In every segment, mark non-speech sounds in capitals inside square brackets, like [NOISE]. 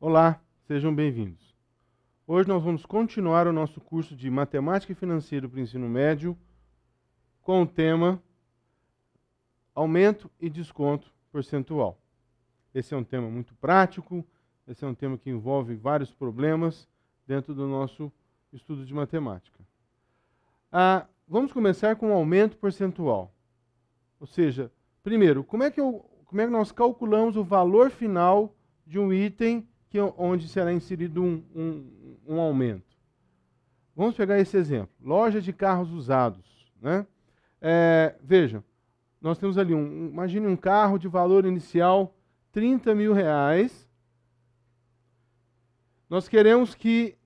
Olá, sejam bem-vindos. Hoje nós vamos continuar o nosso curso de Matemática e Financeiro para o Ensino Médio com o tema Aumento e Desconto Percentual. Esse é um tema muito prático, esse é um tema que envolve vários problemas dentro do nosso estudo de matemática. A ah, Vamos começar com o um aumento percentual. Ou seja, primeiro, como é que, eu, como é que nós calculamos o valor final de um item que, onde será inserido um, um, um aumento? Vamos pegar esse exemplo: loja de carros usados. Né? É, veja, nós temos ali um. Imagine um carro de valor inicial 30 mil reais. Nós queremos que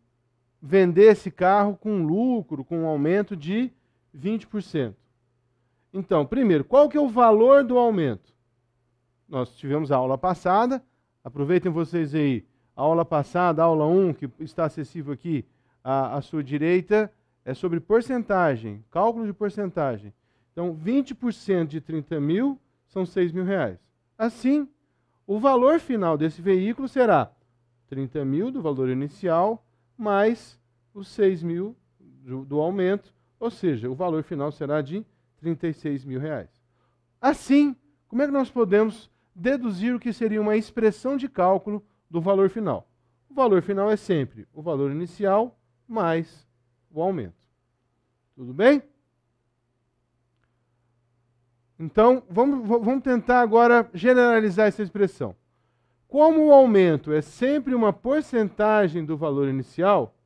vender esse carro com lucro, com um aumento de 20%. Então, primeiro, qual que é o valor do aumento? Nós tivemos a aula passada, aproveitem vocês aí, a aula passada, a aula 1, que está acessível aqui à, à sua direita, é sobre porcentagem, cálculo de porcentagem. Então, 20% de 30 mil são 6 mil reais. Assim, o valor final desse veículo será 30 mil do valor inicial, mais os 6 mil do, do aumento, ou seja, o valor final será de 36 mil reais. Assim, como é que nós podemos deduzir o que seria uma expressão de cálculo do valor final? O valor final é sempre o valor inicial mais o aumento. Tudo bem? Então, vamos, vamos tentar agora generalizar essa expressão. Como o aumento é sempre uma porcentagem do valor inicial,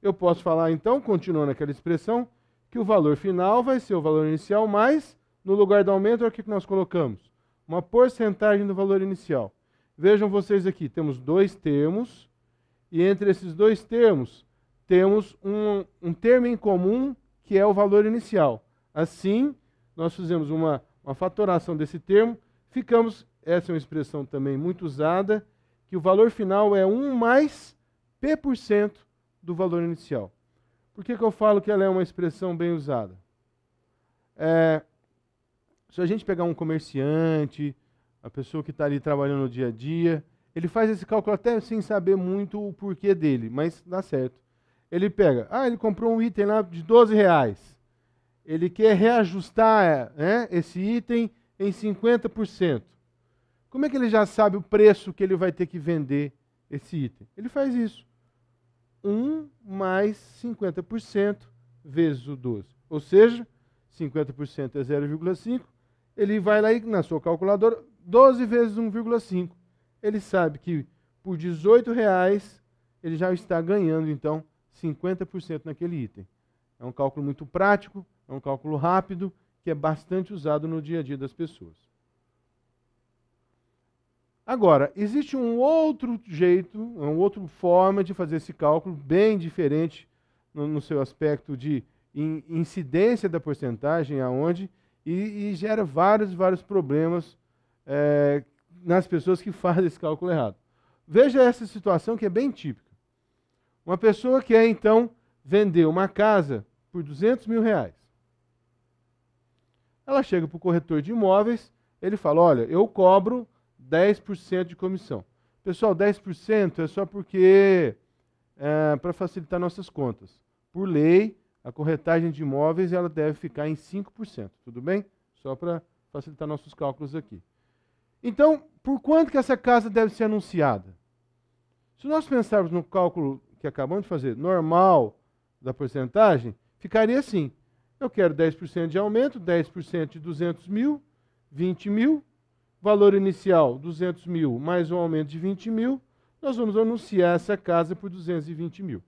eu posso falar então, continuando aquela expressão, que o valor final vai ser o valor inicial mais, no lugar do aumento, é o que nós colocamos? Uma porcentagem do valor inicial. Vejam vocês aqui, temos dois termos, e entre esses dois termos, temos um, um termo em comum, que é o valor inicial. Assim, nós fizemos uma, uma fatoração desse termo, ficamos, essa é uma expressão também muito usada, que o valor final é 1 mais P% do valor inicial. Por que, que eu falo que ela é uma expressão bem usada? É, se a gente pegar um comerciante, a pessoa que está ali trabalhando no dia a dia, ele faz esse cálculo até sem saber muito o porquê dele, mas dá certo. Ele pega, ah, ele comprou um item lá de 12 reais. Ele quer reajustar né, esse item em 50%. Como é que ele já sabe o preço que ele vai ter que vender esse item? Ele faz isso. 1 mais 50% vezes o 12. Ou seja, 50% é 0,5. Ele vai lá e, na sua calculadora, 12 vezes 1,5. Ele sabe que por R$18,00 ele já está ganhando, então, 50% naquele item. É um cálculo muito prático, é um cálculo rápido, que é bastante usado no dia a dia das pessoas. Agora, existe um outro jeito, uma outra forma de fazer esse cálculo, bem diferente no, no seu aspecto de in, incidência da porcentagem, aonde, e, e gera vários, vários problemas é, nas pessoas que [LAUGHS] fazem esse cálculo errado. Veja essa situação que é bem típica. Uma pessoa quer, então, vender uma casa por 200 mil reais. Ela chega para o corretor de imóveis, ele fala, olha, eu cobro 10% de comissão. Pessoal, 10% é só porque é, para facilitar nossas contas. Por lei, a corretagem de imóveis ela deve ficar em 5%, tudo bem? Só para facilitar nossos cálculos aqui. Então, por quanto que essa casa deve ser anunciada? Se nós pensarmos no cálculo que acabamos de fazer, normal da porcentagem, ficaria assim. Eu quero 10% de aumento, 10% de 200 mil, 20 mil, valor inicial 200 mil mais um aumento de 20 mil, nós vamos anunciar essa casa por 220 mil.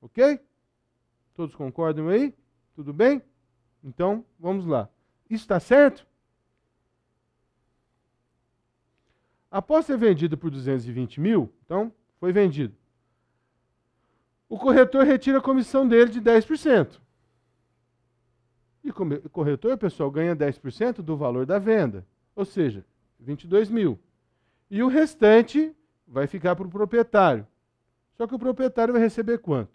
Ok? Todos concordam aí? Tudo bem? Então, vamos lá. Isso está certo? Após ser é vendido por 220 mil, então, foi vendido. O corretor retira a comissão dele de 10%. E o corretor, pessoal, ganha 10% do valor da venda ou seja, 22 mil. E o restante vai ficar para o proprietário. Só que o proprietário vai receber quanto?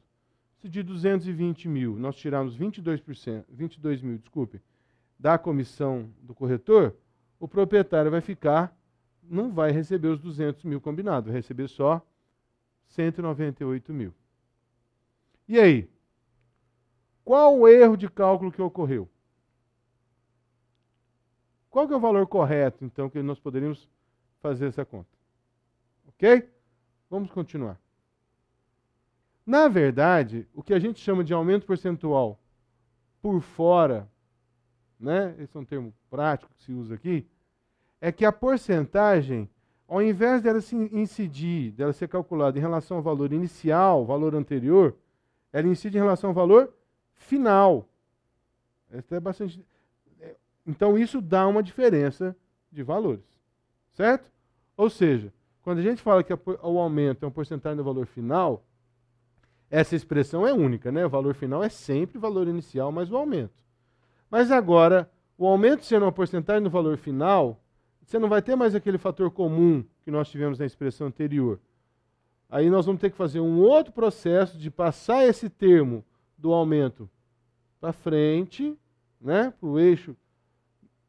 Se de 220 mil nós tirarmos 22%, 22 mil, desculpe, da comissão do corretor, o proprietário vai ficar, não vai receber os 200 mil combinados, vai receber só 198 mil. E aí? Qual o erro de cálculo que ocorreu? Qual que é o valor correto, então, que nós poderíamos fazer essa conta? Ok? Vamos continuar. Na verdade, o que a gente chama de aumento percentual por fora, né? Esse é um termo prático que se usa aqui, é que a porcentagem, ao invés dela se incidir, dela ser calculada em relação ao valor inicial, valor anterior, ela incide em relação ao valor final. Essa é bastante então isso dá uma diferença de valores, certo? Ou seja, quando a gente fala que o aumento é um porcentagem do valor final, essa expressão é única, né? O valor final é sempre o valor inicial mais o aumento. Mas agora, o aumento sendo uma porcentagem do valor final, você não vai ter mais aquele fator comum que nós tivemos na expressão anterior. Aí nós vamos ter que fazer um outro processo de passar esse termo do aumento para frente, né, para o eixo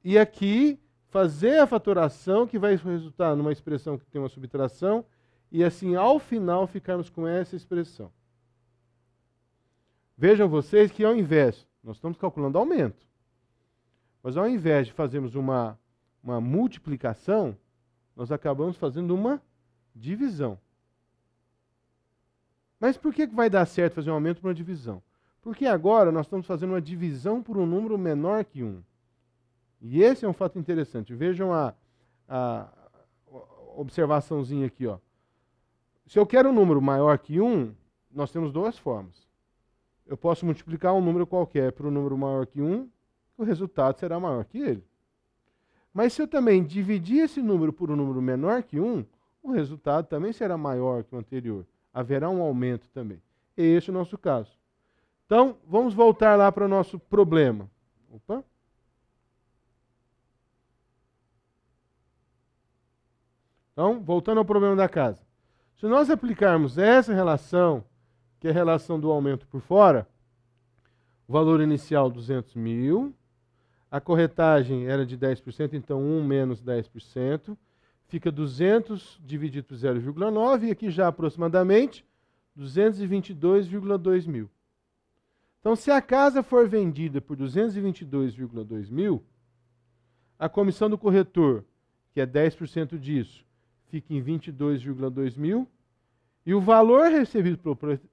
e aqui, fazer a fatoração que vai resultar numa expressão que tem uma subtração, e assim, ao final, ficarmos com essa expressão. Vejam vocês que, ao invés, nós estamos calculando aumento, mas ao invés de fazermos uma, uma multiplicação, nós acabamos fazendo uma divisão. Mas por que vai dar certo fazer um aumento para uma divisão? Porque agora nós estamos fazendo uma divisão por um número menor que 1. E esse é um fato interessante. Vejam a, a observaçãozinha aqui. Ó. Se eu quero um número maior que 1, nós temos duas formas. Eu posso multiplicar um número qualquer por um número maior que 1, o resultado será maior que ele. Mas se eu também dividir esse número por um número menor que 1, o resultado também será maior que o anterior. Haverá um aumento também. Esse é o nosso caso. Então, vamos voltar lá para o nosso problema. Opa! Então, voltando ao problema da casa. Se nós aplicarmos essa relação, que é a relação do aumento por fora, o valor inicial 200 mil, a corretagem era de 10%, então 1 menos 10%, fica 200 dividido por 0,9, e aqui já aproximadamente 222,2 mil. Então, se a casa for vendida por 222,2 mil, a comissão do corretor, que é 10% disso, fica em 22,2 mil. E o valor recebido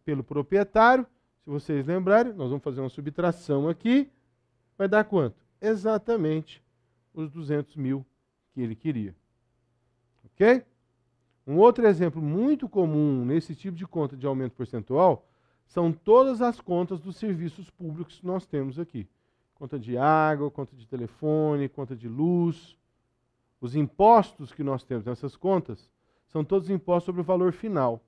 pelo proprietário, se vocês lembrarem, nós vamos fazer uma subtração aqui, vai dar quanto? Exatamente os 200 mil que ele queria. Ok? Um outro exemplo muito comum nesse tipo de conta de aumento percentual são todas as contas dos serviços públicos que nós temos aqui. Conta de água, conta de telefone, conta de luz, os impostos que nós temos nessas contas são todos impostos sobre o valor final.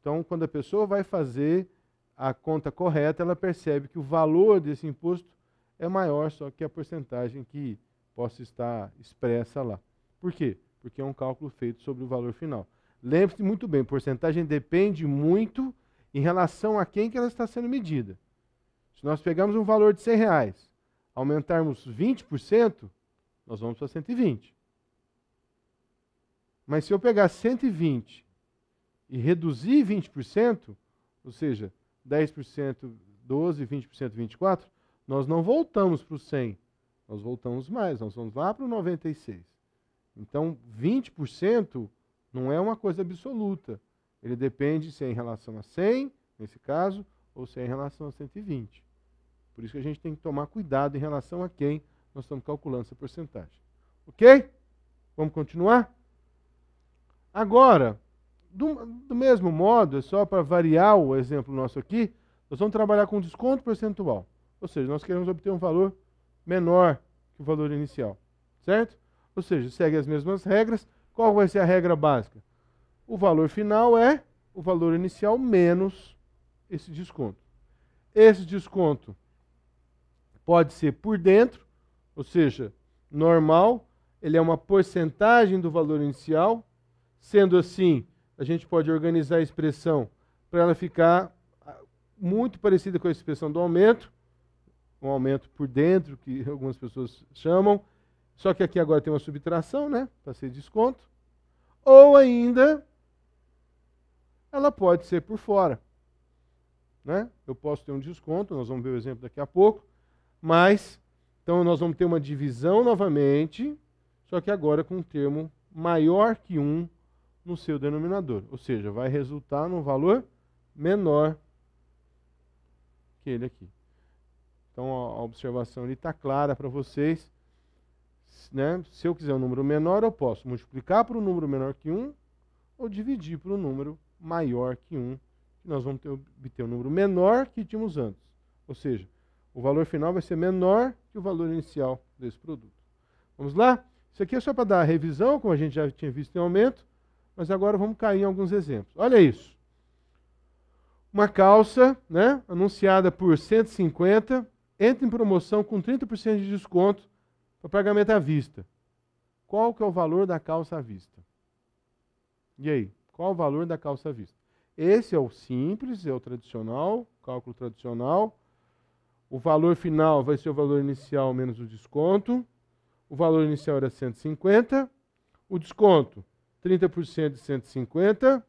Então, quando a pessoa vai fazer a conta correta, ela percebe que o valor desse imposto é maior só que a porcentagem que possa estar expressa lá. Por quê? Porque é um cálculo feito sobre o valor final. Lembre-se muito bem, porcentagem depende muito em relação a quem que ela está sendo medida. Se nós pegarmos um valor de 100 reais, aumentarmos 20%, nós vamos para 120. Mas se eu pegar 120 e reduzir 20%, ou seja, 10%, 12%, 20%, 24%, nós não voltamos para o 100%, nós voltamos mais, nós vamos lá para o 96%. Então, 20% não é uma coisa absoluta. Ele depende se é em relação a 100, nesse caso, ou se é em relação a 120. Por isso que a gente tem que tomar cuidado em relação a quem nós estamos calculando essa porcentagem. Ok? Vamos continuar? Agora, do, do mesmo modo, é só para variar o exemplo nosso aqui, nós vamos trabalhar com desconto percentual. Ou seja, nós queremos obter um valor menor que o valor inicial, certo? Ou seja, segue as mesmas regras. Qual vai ser a regra básica? O valor final é o valor inicial menos esse desconto. Esse desconto pode ser por dentro, ou seja, normal, ele é uma porcentagem do valor inicial, Sendo assim, a gente pode organizar a expressão para ela ficar ah, muito parecida com a expressão do aumento, um aumento por dentro, que [LAUGHS] algumas pessoas chamam, só que aqui agora tem uma subtração, né, para ser desconto. Ou ainda, ela pode ser por fora. Né? Eu posso ter um desconto, nós vamos ver o exemplo daqui a pouco, mas, então nós vamos ter uma divisão novamente, só que agora com um termo maior que 1 no seu denominador, ou seja, vai resultar num valor menor que ele aqui. Então a observação está clara para vocês. Né? Se eu quiser um número menor, eu posso multiplicar por um número menor que 1 ou dividir por um número maior que 1, nós vamos ter, obter um número menor que tínhamos antes. Ou seja, o valor final vai ser menor que o valor inicial desse produto. Vamos lá? Isso aqui é só para dar a revisão, como a gente já tinha visto em aumento. Mas agora vamos cair em alguns exemplos. Olha isso. Uma calça, né, anunciada por 150, entra em promoção com 30% de desconto para pagamento à vista. Qual que é o valor da calça à vista? E aí, qual o valor da calça à vista? Esse é o simples, é o tradicional, cálculo tradicional. O valor final vai ser o valor inicial menos o desconto. O valor inicial era 150. O desconto, 30% de 150.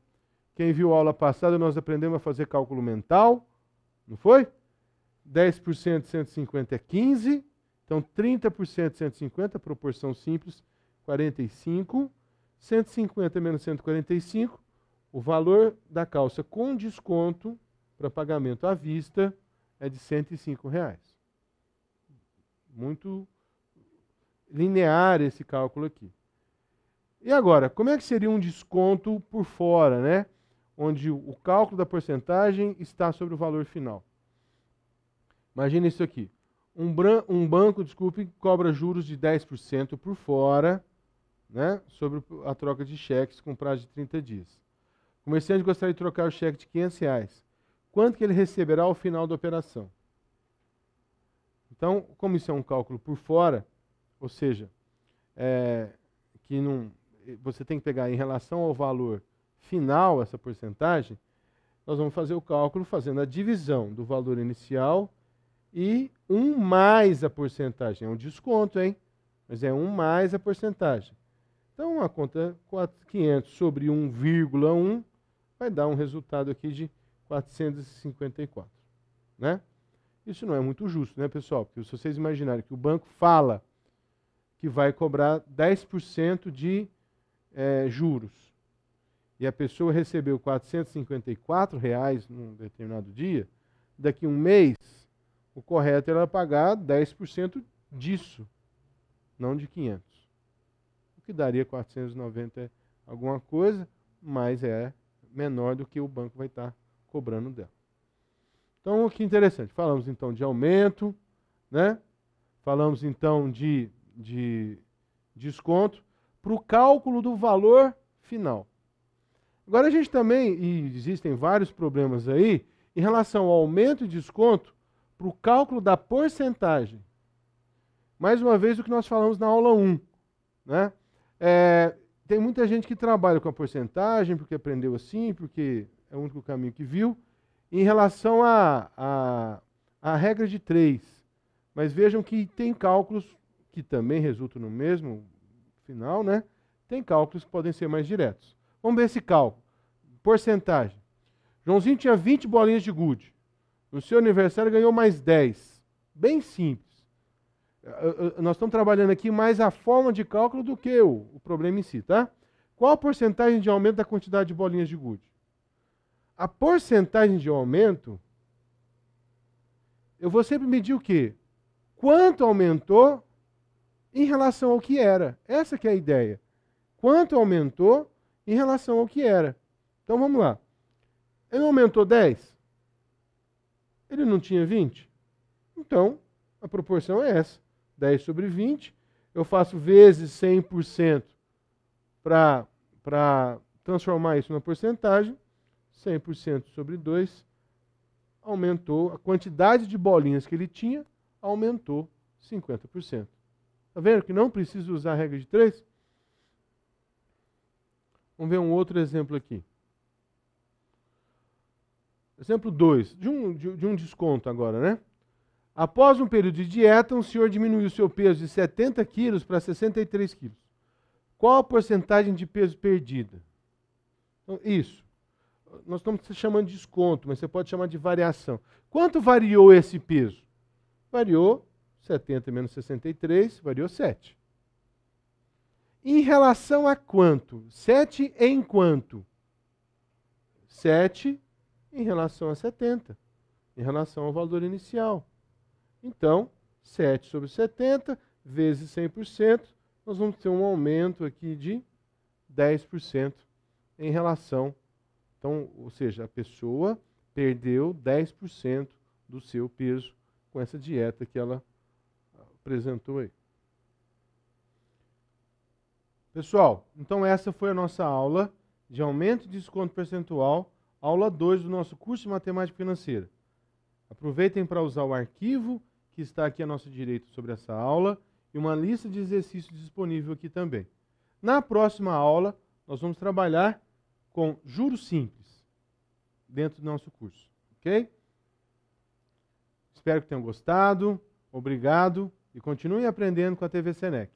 Quem viu a aula passada, nós aprendemos a fazer cálculo mental, não foi? 10% de 150 é 15. Então, 30% de 150, proporção simples, 45. 150 menos 145, o valor da calça com desconto para pagamento à vista é de 105 reais. Muito linear esse cálculo aqui. E agora, como é que seria um desconto por fora, né? Onde o cálculo da porcentagem está sobre o valor final. Imagina isso aqui. Um, um banco, desculpe, cobra juros de 10% por fora, né? Sobre a troca de cheques com prazo de 30 dias. O comerciante gostaria de trocar o cheque de 500 reais. Quanto que ele receberá ao final da operação? Então, como isso é um cálculo por fora, ou seja, é, que não, você tem que pegar em relação ao valor final, essa porcentagem, nós vamos fazer o cálculo fazendo a divisão do valor inicial e um mais a porcentagem. É um desconto, hein? Mas é um mais a porcentagem. Então, a conta 500 sobre 1,1 vai dar um resultado aqui de 454. Né? Isso não é muito justo, né, pessoal? Porque se vocês imaginarem que o banco fala que vai cobrar 10% de é, juros e a pessoa recebeu R$ reais num determinado dia, daqui a um mês, o correto era pagar 10% disso, não de 500. O que daria 490 alguma coisa, mas é menor do que o banco vai estar cobrando dela. Então, o que interessante. Falamos então de aumento, né? Falamos então de, de desconto para o cálculo do valor final. Agora a gente também, e existem vários problemas aí, em relação ao aumento e desconto para o cálculo da porcentagem. Mais uma vez o que nós falamos na aula 1. Né? É, tem muita gente que trabalha com a porcentagem, porque aprendeu assim, porque é o único caminho que viu, em relação à a, a, a, regra de 3. Mas vejam que tem cálculos que também resultam no mesmo, final, né? Tem cálculos que podem ser mais diretos. Vamos ver esse cálculo. Porcentagem. Joãozinho tinha 20 bolinhas de gude. No seu aniversário ganhou mais 10. Bem simples. Nós estamos trabalhando aqui mais a forma de cálculo do que o, o problema em si, tá? Qual a porcentagem de aumento da quantidade de bolinhas de gude? A porcentagem de aumento, eu vou sempre medir o quê? Quanto aumentou em relação ao que era. Essa que é a ideia. Quanto aumentou em relação ao que era. Então vamos lá. Ele aumentou 10? Ele não tinha 20? Então, a proporção é essa. 10 sobre 20, eu faço vezes 100% para transformar isso na porcentagem. 100% sobre 2 aumentou, a quantidade de bolinhas que ele tinha aumentou 50%. Está vendo que não precisa usar a regra de três? Vamos ver um outro exemplo aqui. Exemplo 2, de um, de, de um desconto agora, né? Após um período de dieta, um senhor diminuiu seu peso de 70 quilos para 63 quilos. Qual a porcentagem de peso perdida? Então, isso. Nós estamos chamando de desconto, mas você pode chamar de variação. Quanto variou esse peso? Variou 70 menos 63, variou 7. Em relação a quanto? 7 em quanto? 7 em relação a 70, em relação ao valor inicial. Então, 7 sobre 70 vezes 100%, nós vamos ter um aumento aqui de 10% em relação. Então, ou seja, a pessoa perdeu 10% do seu peso com essa dieta que ela apresentou aí. Pessoal, então essa foi a nossa aula de aumento de desconto percentual, aula 2 do nosso curso de matemática financeira. Aproveitem para usar o arquivo que está aqui à nossa direito sobre essa aula e uma lista de exercícios disponível aqui também. Na próxima aula, nós vamos trabalhar com juros simples dentro do nosso curso, ok? Espero que tenham gostado. Obrigado e continue aprendendo com a TV Senec.